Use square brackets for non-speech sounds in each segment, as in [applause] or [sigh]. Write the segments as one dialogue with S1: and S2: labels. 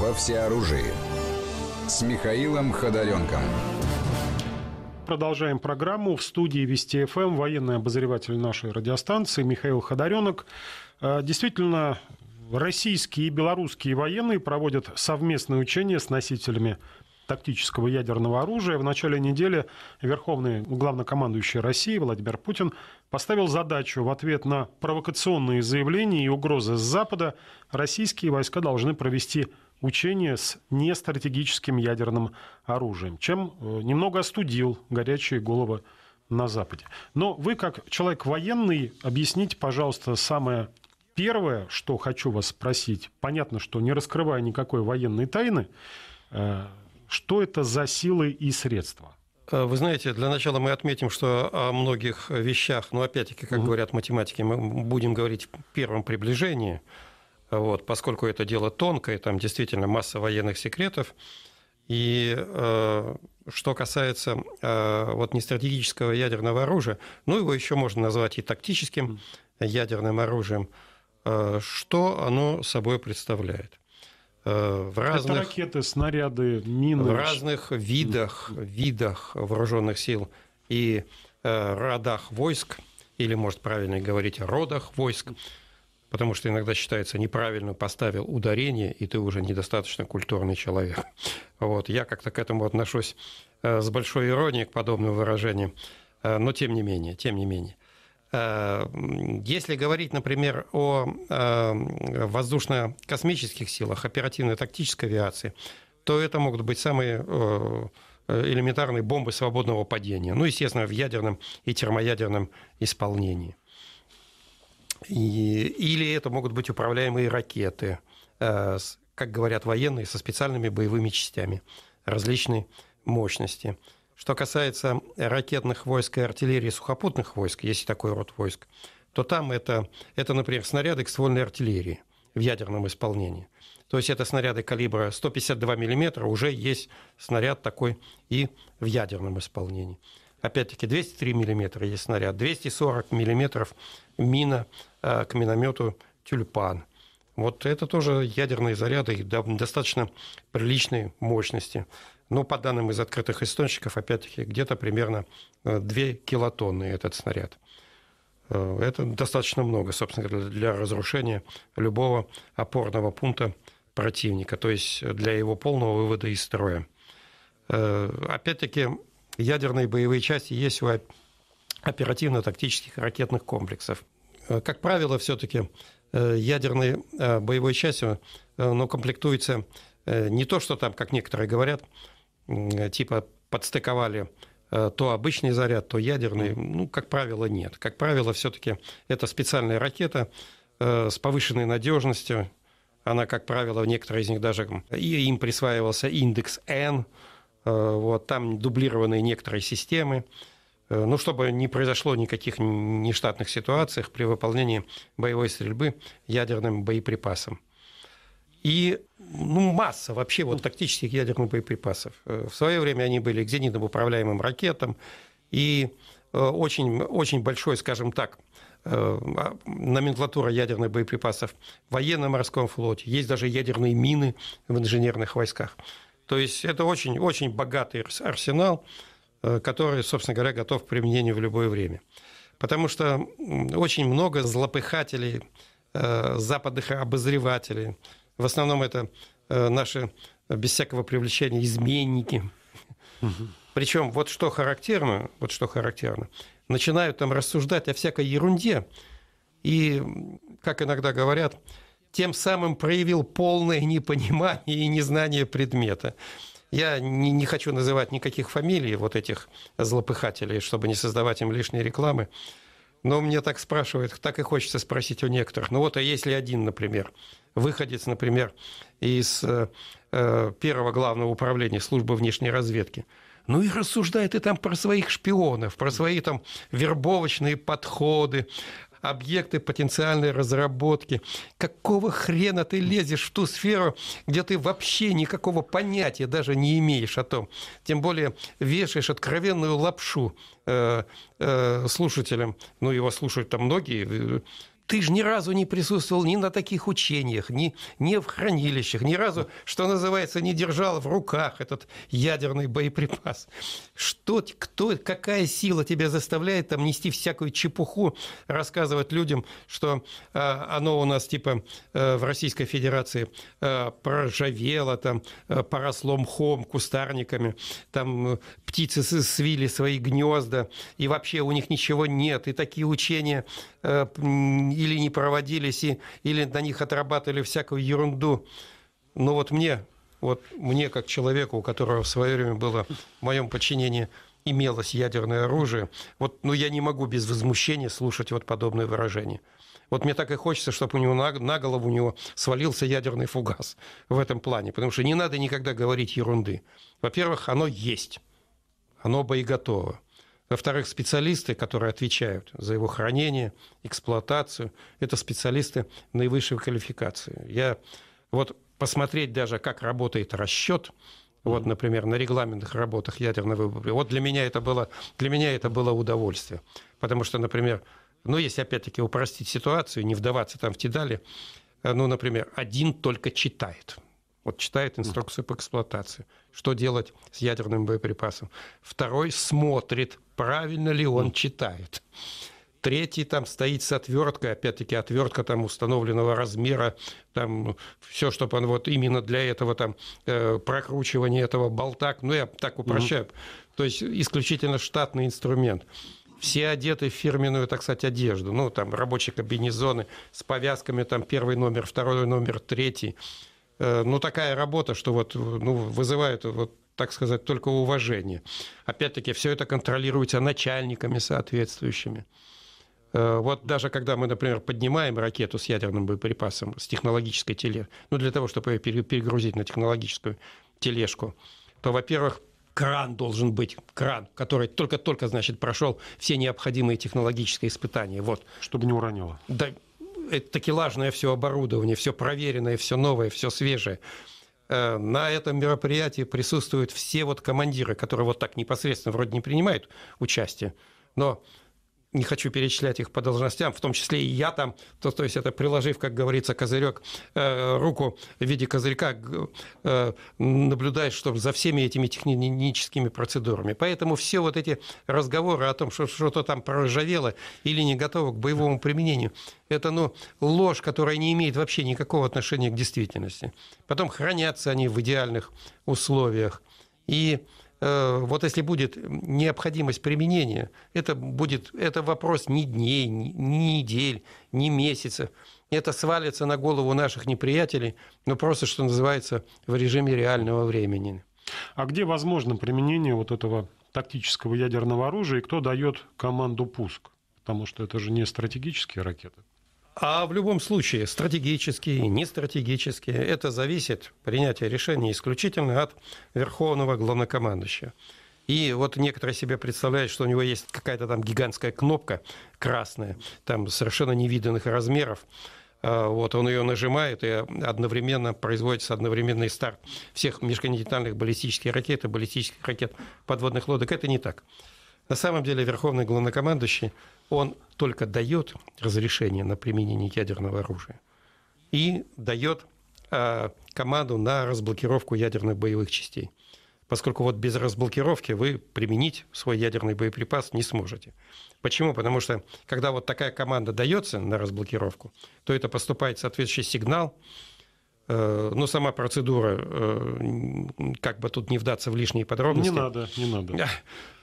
S1: во всеоружии с Михаилом Ходоренком. Продолжаем программу. В студии Вести ФМ военный обозреватель нашей радиостанции Михаил Ходоренок. Э, действительно, российские и белорусские военные проводят совместные учения с носителями тактического ядерного оружия. В начале недели Верховный главнокомандующий России Владимир Путин поставил задачу в ответ на провокационные заявления и угрозы с Запада российские войска должны провести учения с нестратегическим ядерным оружием, чем э, немного остудил горячие головы на Западе. Но вы, как человек военный, объясните, пожалуйста, самое первое, что хочу вас спросить. Понятно, что не раскрывая никакой военной тайны, э, что это за силы и средства?
S2: Э, вы знаете, для начала мы отметим, что о многих вещах, ну, опять-таки, как угу. говорят математики, мы будем говорить в первом приближении – вот, поскольку это дело тонкое, там действительно масса военных секретов. И э, что касается э, вот нестратегического ядерного оружия, ну его еще можно назвать и тактическим ядерным оружием, э, что оно собой представляет? Э, в разных, это
S1: ракеты, снаряды, мины. В
S2: разных видах, видах вооруженных сил и э, родах войск, или, может, правильно говорить, родах войск потому что иногда считается неправильно поставил ударение, и ты уже недостаточно культурный человек. [laughs] Вот. Я как-то к этому отношусь э, с большой иронией к подобным выражениям, э, но тем не менее, тем не менее. Э, если говорить, например, о воздушно-космических силах, оперативно-тактической авиации, то это могут быть самые элементарные бомбы свободного падения. Ну, естественно, в ядерном и термоядерном исполнении. И, или это могут быть управляемые ракеты, э, как говорят военные, со специальными боевыми частями различной мощности. Что касается ракетных войск и артиллерии сухопутных войск, есть такой род войск, то там это, это например, снаряды к ствольной артиллерии в ядерном исполнении. То есть это снаряды калибра 152 мм, уже есть снаряд такой и в ядерном исполнении. Опять-таки 203 миллиметра есть снаряд, 240 миллиметров мина э, к миномету «Тюльпан». Вот это тоже ядерные заряды и достаточно приличной мощности. Но по данным из открытых источников, опять-таки, где-то примерно 2 э, килотонны этот снаряд. Э, это достаточно много, собственно говоря, для разрушения любого опорного пункта противника, то есть для его полного вывода из строя. Опять-таки, ядерные боевые части есть у оперативно-тактических ракетных комплексов. Э, как правило, все-таки э, ядерные э, боевой части но комплектуется не то, что там, как некоторые говорят, типа подстыковали то обычный заряд, то ядерный. Ну, как правило, нет. Как правило, все-таки это специальная ракета с повышенной надежностью. Она, как правило, в некоторые из них даже... И им присваивался индекс N – Э, вот, там дублированы некоторые системы. Э, ну, чтобы не произошло никаких нештатных ситуаций при выполнении боевой стрельбы ядерным боеприпасом. И ну, масса вообще вот тактических ядерных боеприпасов. Э, в свое время они были к зенитным управляемым ракетам. И очень, очень большой, скажем так, а, номенклатура ядерных боеприпасов в военно-морском флоте. Есть даже ядерные мины в инженерных войсках. То есть это очень-очень богатый арсенал, э, который, собственно говоря, готов к применению в любое время. Потому что очень много злопыхателей, э, западных обозревателей. В основном это э, наши, без всякого привлечения, изменники. Угу. Причем вот что характерно, вот что характерно, начинают там рассуждать о всякой ерунде. И, как иногда говорят, тем самым проявил полное непонимание и незнание предмета. Я не, не хочу называть никаких фамилий вот этих злопыхателей, чтобы не создавать им лишней рекламы. Но мне так спрашивают, так и хочется спросить у некоторых. Ну вот, а если один, например, выходец, например, из э, э первого главного управления службы внешней разведки, ну и рассуждает и там про своих шпионов, про свои там вербовочные подходы, объекты потенциальной разработки. Какого хрена ты лезешь в ту сферу, где ты вообще никакого понятия даже не имеешь о том? Тем более вешаешь откровенную лапшу э, э, слушателям. Ну, его слушают там многие. Э, ты же ни разу не присутствовал ни на таких учениях, ни, ни в хранилищах, ни разу, что называется, не держал в руках этот ядерный боеприпас. Что, кто, какая сила тебя заставляет там нести всякую чепуху, рассказывать людям, что э, оно у нас типа э, в Российской Федерации э, проржавело, там э, поросло мхом, кустарниками, там э, птицы свили свои гнезда, и вообще у них ничего нет, и такие учения э, или не проводились, и, или на них отрабатывали всякую ерунду. Но вот мне, вот мне как человеку, у которого в свое время было в моем подчинении имелось ядерное оружие, вот, ну, я не могу без возмущения слушать вот подобные выражения. Вот мне так и хочется, чтобы у него на, на голову у него свалился ядерный фугас в этом плане, потому что не надо никогда говорить ерунды. Во-первых, оно есть, оно боеготово. Во-вторых, специалисты, которые отвечают за его хранение, эксплуатацию, это специалисты наивысшей квалификации. Я вот посмотреть даже, как работает расчет, вот, например, на регламентных работах ядерного выбора. Вот для меня это было, для меня это было удовольствие. Потому что, например, ну, если опять-таки упростить ситуацию, не вдаваться там в детали, э, ну, например, один только читает – вот читает инструкцию по эксплуатации, что делать с ядерным боеприпасом. Второй смотрит, правильно ли он читает. Третий там стоит с отверткой, опять-таки отвертка там установленного размера, там все, чтобы он вот именно для этого там э, прокручивания этого болта, ну я так упрощаю, mm-hmm. то есть исключительно штатный инструмент все одеты в фирменную, так сказать, одежду. Ну, там рабочие комбинезоны с повязками, там первый номер, второй номер, третий. Э, ну, такая работа, что вот, ну, вызывает вот так сказать, только уважение. Опять-таки, все это контролируется начальниками соответствующими. Э, вот даже когда мы, например, поднимаем ракету с ядерным боеприпасом с технологической тележки, ну, для того, чтобы ее перегрузить на технологическую тележку, то, во-первых, кран должен быть, кран, который только-только, значит, прошел все необходимые технологические испытания. Вот. Чтобы не уронило. Да, это такелажное все оборудование, все проверенное, все новое, все свежее. Э, на этом мероприятии присутствуют все вот командиры, которые вот так непосредственно вроде не принимают участие, но не хочу перечислять их по должностям, в том числе и я там, то, то есть это приложив, как говорится, козырек, э, руку в виде козырька, э, наблюдаешь что за всеми этими техническими процедурами. Поэтому все вот эти разговоры о том, что что-то там проржавело или не готово к боевому применению, это ну, ложь, которая не имеет вообще никакого отношения к действительности. Потом хранятся они в идеальных условиях. И Э, вот если будет необходимость применения, это будет это вопрос ни дней, ни, недель, ни месяцев. Это свалится на голову наших
S1: неприятелей, но просто, что называется, в режиме реального времени. А где возможно применение вот этого тактического ядерного оружия и кто дает команду пуск? Потому что это же не стратегические ракеты. А в любом случае, стратегические,
S2: нестратегические, это зависит принятие решений исключительно от верховного главнокомандующего. И вот некоторые себе представляют, что у него есть какая-то там гигантская кнопка красная, там совершенно невиданных размеров. А, вот он ее нажимает, и одновременно производится одновременный старт всех межконтинентальных баллистических ракет и баллистических ракет подводных лодок. Это не так. На самом деле верховный главнокомандующий он только дает разрешение на применение ядерного оружия и дает э, команду на разблокировку ядерных боевых частей. Поскольку вот без разблокировки вы применить свой ядерный боеприпас не сможете. Почему? Потому что когда вот такая команда дается на разблокировку, то это поступает соответствующий сигнал Э, но сама процедура, э, как бы тут не вдаться в лишние подробности. Не надо, не надо.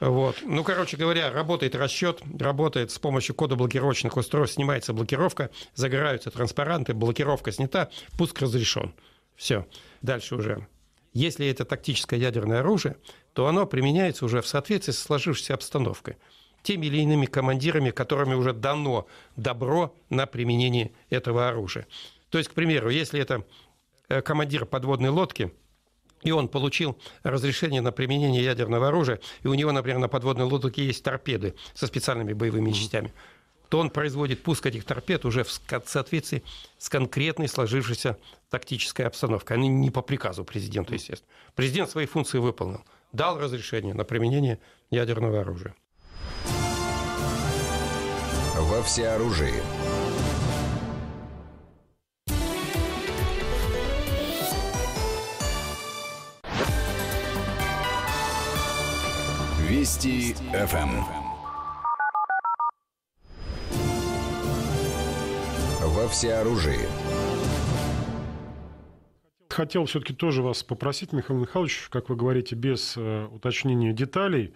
S2: Вот. Ну, короче говоря, работает расчет, работает с помощью кода блокировочных устройств, снимается блокировка, загораются транспаранты, блокировка снята, пуск разрешен. Все. Дальше уже. Если это тактическое ядерное оружие, то оно применяется уже в соответствии с сложившейся обстановкой теми или иными командирами, которыми уже дано добро на применение этого оружия. То есть, к примеру, если это Э, командир подводной лодки, и он получил разрешение на применение ядерного оружия, и у него, например, на подводной лодке есть торпеды со специальными боевыми частями, то он производит пуск этих торпед уже в соответствии с конкретной сложившейся тактической обстановкой. Они не по приказу президента, естественно. Президент свои функции выполнил, дал разрешение на применение ядерного оружия.
S1: Во всеоружии. Вести ФМ. Эм. Во всеоружии. Хотел все-таки тоже вас попросить, Михаил Михайлович, как вы говорите, без э, уточнения деталей,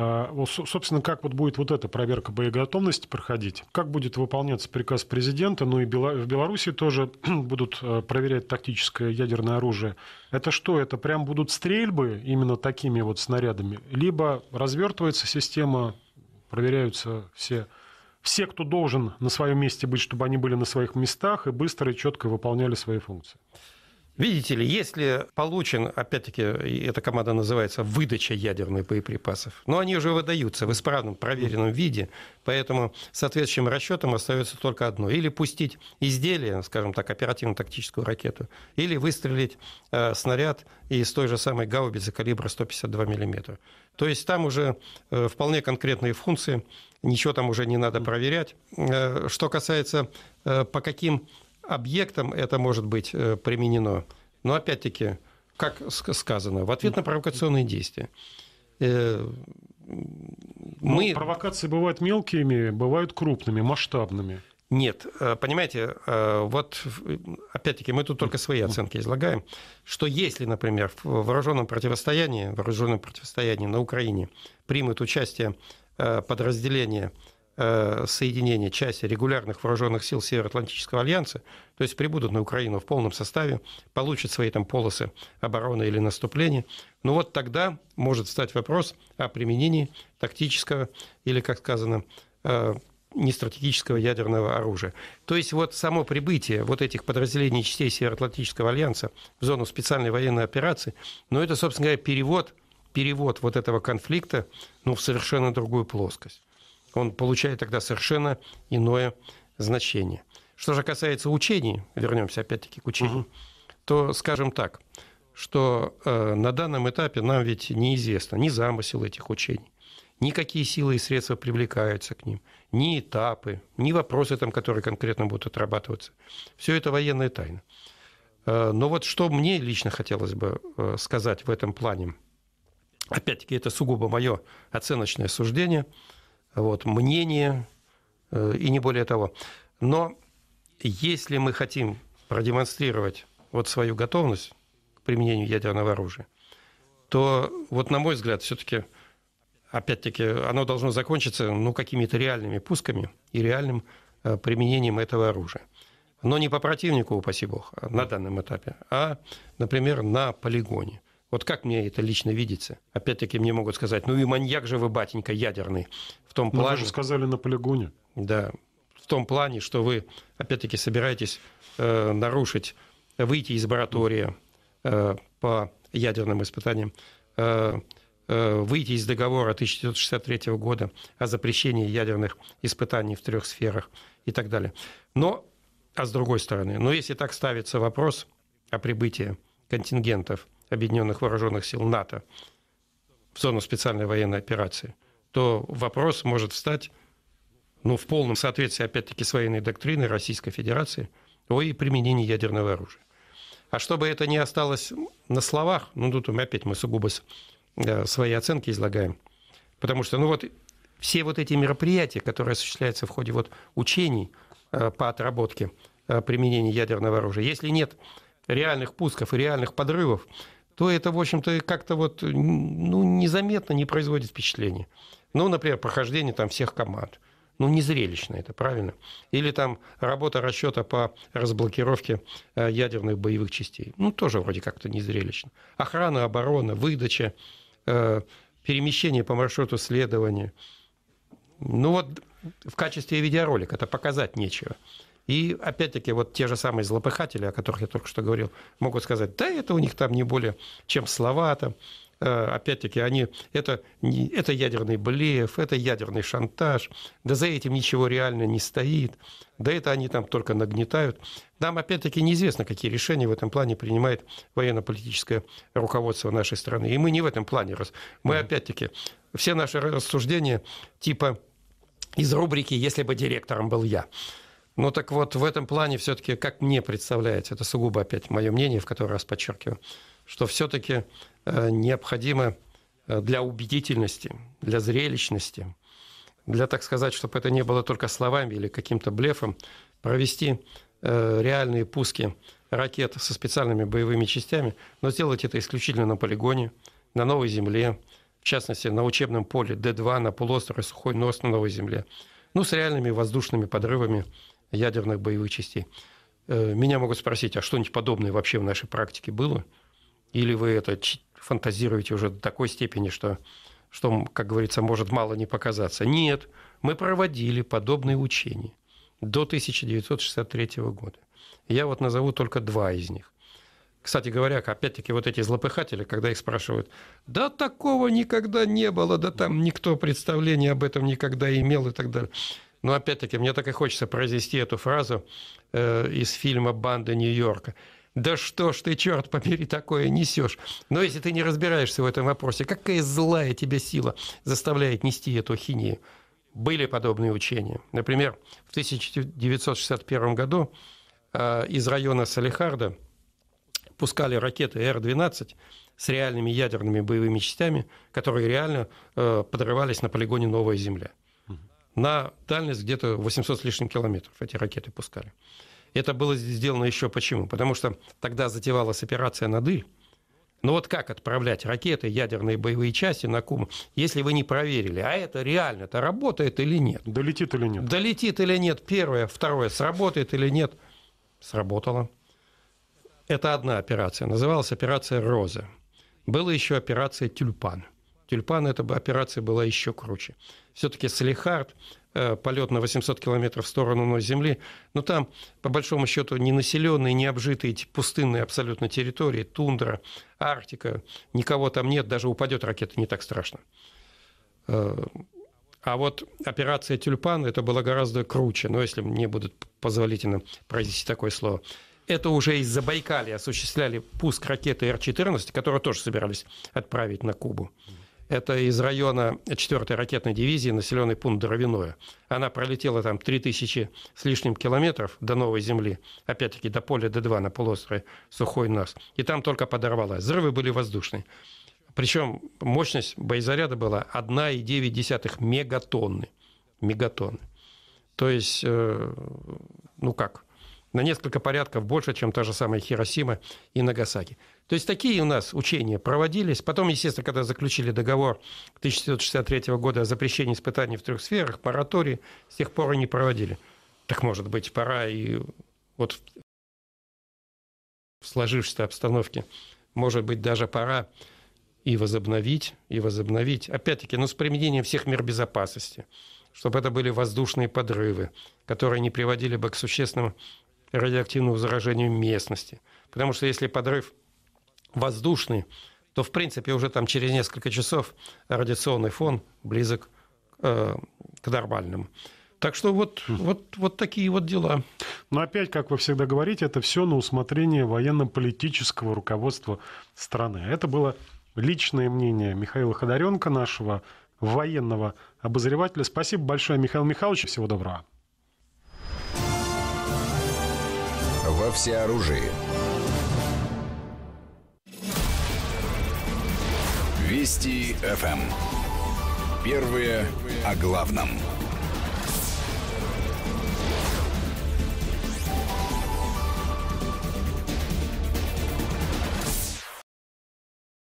S1: а, собственно, как вот будет вот эта проверка боеготовности проходить? Как будет выполняться приказ президента? Ну и в Беларуси тоже [clears throat] будут э, проверять тактическое ядерное оружие. Это что? Это прям будут стрельбы именно такими вот снарядами? Либо развертывается система, проверяются все все, кто должен на своем месте быть, чтобы они были на своих местах и быстро и четко выполняли свои функции.
S2: Видите ли, если получен, опять-таки, эта команда называется «выдача ядерных боеприпасов», но они уже выдаются в исправном, проверенном виде, поэтому соответствующим расчетом остается только одно. Или пустить изделие, скажем так, оперативно-тактическую ракету, или выстрелить э, снаряд из той же самой гаубицы калибра 152 мм. То есть там уже э, вполне конкретные функции, ничего там уже не надо проверять. Э, что касается, э, по каким объектам это может быть э, применено. Но опять-таки, как сказано, в ответ на провокационные действия.
S1: Э, ну, мы... Но провокации бывают мелкими, бывают крупными, масштабными.
S2: Нет, э, понимаете, вот опять-таки мы тут только свои оценки излагаем, что если, например, в вооруженном противостоянии, вооруженном противостоянии на Украине примут участие подразделения Э, соединения части регулярных вооруженных сил Североатлантического альянса, то есть прибудут на Украину в полном составе, получат свои там полосы обороны или наступления, ну вот тогда может стать вопрос о применении тактического или, как сказано, э, нестратегического ядерного оружия. То есть вот само прибытие вот этих подразделений частей Североатлантического альянса в зону специальной военной операции, ну это, собственно говоря, перевод, перевод вот этого конфликта ну, в совершенно другую плоскость он получает тогда совершенно иное значение. Что же касается учений, вернемся опять-таки к учению, угу. то скажем так, что э, на данном этапе нам ведь неизвестно ни замысел этих учений, ни какие силы и средства привлекаются к ним, ни этапы, ни вопросы, там, которые конкретно будут отрабатываться. Все это военная тайна. Э, но вот что мне лично хотелось бы э, сказать в этом плане, опять-таки это сугубо мое оценочное суждение – вот, мнение э, и не более того. Но если мы хотим продемонстрировать вот свою готовность к применению ядерного оружия, то вот, на мой взгляд, все-таки, опять-таки, оно должно закончиться ну, какими-то реальными пусками и реальным э, применением этого оружия. Но не по противнику, упаси бог, на данном этапе, а, например, на полигоне. Вот как мне это лично видится? Опять-таки мне могут сказать, ну и маньяк же вы, батенька, ядерный. В том плане... Но вы же
S1: сказали на полигоне.
S2: Да, в том плане, что вы, опять-таки, собираетесь э, нарушить, выйти из моратория э, по ядерным испытаниям, э, э, выйти из договора 1963 года о запрещении ядерных испытаний в трех сферах и так далее. Но, а с другой стороны, но ну, если так ставится вопрос о прибытии контингентов – Объединенных Вооруженных Сил НАТО в зону специальной военной операции, то вопрос может встать ну, в полном соответствии, опять-таки, с военной доктриной Российской Федерации о и применении ядерного оружия. А чтобы это не осталось на словах, ну, тут опять мы сугубо э, свои оценки излагаем. Потому что, ну вот, все вот эти мероприятия, которые осуществляются в ходе вот учений э, по отработке э, применения ядерного оружия, если нет реальных пусков и реальных подрывов, то это, в общем-то, как-то вот ну, незаметно не производит впечатления. Ну, например, прохождение там всех команд. Ну, не зрелищно это, правильно? Или там работа расчета по разблокировке э, ядерных боевых частей. Ну, тоже вроде как-то не зрелищно. Охрана, оборона, выдача, э, перемещение по маршруту следования. Ну, вот в качестве видеоролика это показать нечего. И опять-таки вот те же самые злопыхатели, о которых я только что говорил, могут сказать, да, это у них там не более, чем слова там, э, опять-таки, они, это, это ядерный блеф, это ядерный шантаж, да за этим ничего реально не стоит, да это они там только нагнетают. Нам, опять-таки, неизвестно, какие решения в этом плане принимает военно-политическое руководство нашей страны. И мы не в этом плане. Мы, опять-таки, все наши рассуждения типа из рубрики «Если бы директором был я». Ну так вот, в этом плане все-таки, как мне представляется, это сугубо опять мое мнение, в который раз подчеркиваю, что все-таки э, необходимо э, для убедительности, для зрелищности, для, так сказать, чтобы это не было только словами или каким-то блефом, провести э, реальные пуски ракет со специальными боевыми частями, но сделать это исключительно на полигоне, на новой земле, в частности, на учебном поле Д-2, на полуострове Сухой Нос на новой земле, ну, с реальными воздушными подрывами ядерных боевых частей. Э, меня могут спросить, а что-нибудь подобное вообще в нашей практике было? Или вы это фантазируете уже до такой степени, что, что как говорится, может мало не показаться? Нет, мы проводили подобные учения до 1963 года. Я вот назову только два из них. Кстати говоря, опять-таки вот эти злопыхатели, когда их спрашивают, да такого никогда не было, да там никто представления об этом никогда имел и так далее. Но опять-таки, мне так и хочется произнести эту фразу э, из фильма «Банда Нью-Йорка». Да что ж ты, черт побери, такое несешь? Но если ты не разбираешься в этом вопросе, какая злая тебя сила заставляет нести эту хинею? Были подобные учения. Например, в 1961 году э, из района Салихарда пускали ракеты Р-12 с реальными ядерными боевыми частями, которые реально э, подрывались на полигоне «Новая Земля» на дальность где-то 800 с лишним километров эти ракеты пускали. Это было сделано еще почему? Потому что тогда затевалась операция на Дыль. но ну вот как отправлять ракеты, ядерные боевые части на Куму, если вы не проверили, а это реально, это работает или нет? Долетит или нет? Долетит или нет, первое. Второе, сработает или нет? Сработало. Это одна операция. Называлась операция «Роза». Была еще операция «Тюльпан». «Тюльпан» эта операция была еще круче все-таки Салихард, э, полет на 800 километров в сторону новой земли, но там, по большому счету, не населенные, не обжитые пустынные абсолютно территории, тундра, Арктика, никого там нет, даже упадет ракета, не так страшно. Э, а вот операция «Тюльпан» — это было гораздо круче, но ну, если мне будут позволительно произнести такое слово. Это уже из за Байкали осуществляли пуск ракеты Р-14, которую тоже собирались отправить на Кубу. Это из района 4-й ракетной дивизии, населенный пункт Дровяное. Она пролетела там 3000 с лишним километров до Новой Земли, опять-таки до поля Д-2 на полуострове Сухой Нос. И там только подорвалась. Взрывы были воздушные. Причем мощность боезаряда была 1,9 мегатонны. Мегатонны. То есть, э, ну как, на несколько порядков больше, чем та же самая Хиросима и Нагасаки. То есть такие у нас учения проводились. Потом, естественно, когда заключили договор 1963 года о запрещении испытаний в трех сферах, мораторий, с тех пор и не проводили. Так, может быть, пора и вот в сложившейся обстановке, может быть, даже пора и возобновить, и возобновить. Опять-таки, ну, с применением всех мер безопасности, чтобы это были воздушные подрывы, которые не приводили бы к существенному радиоактивному заражению местности. Потому что если подрыв – воздушный, то, в принципе, уже там через несколько часов радиационный фон близок э, к нормальному. Так что
S1: вот, вот, вот такие вот дела. Но опять, как вы всегда говорите, это все на усмотрение военно-политического руководства страны. Это было личное мнение Михаила Ходоренко, нашего военного обозревателя. Спасибо большое, Михаил Михайлович. Всего доброго. Во всеоружии. Вести
S2: FM. Эм. Первые о главном.